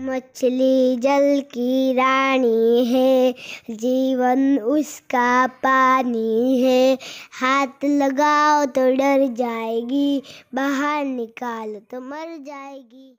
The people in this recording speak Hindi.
मछली जल की रानी है जीवन उसका पानी है हाथ लगाओ तो डर जाएगी बाहर निकालो तो मर जाएगी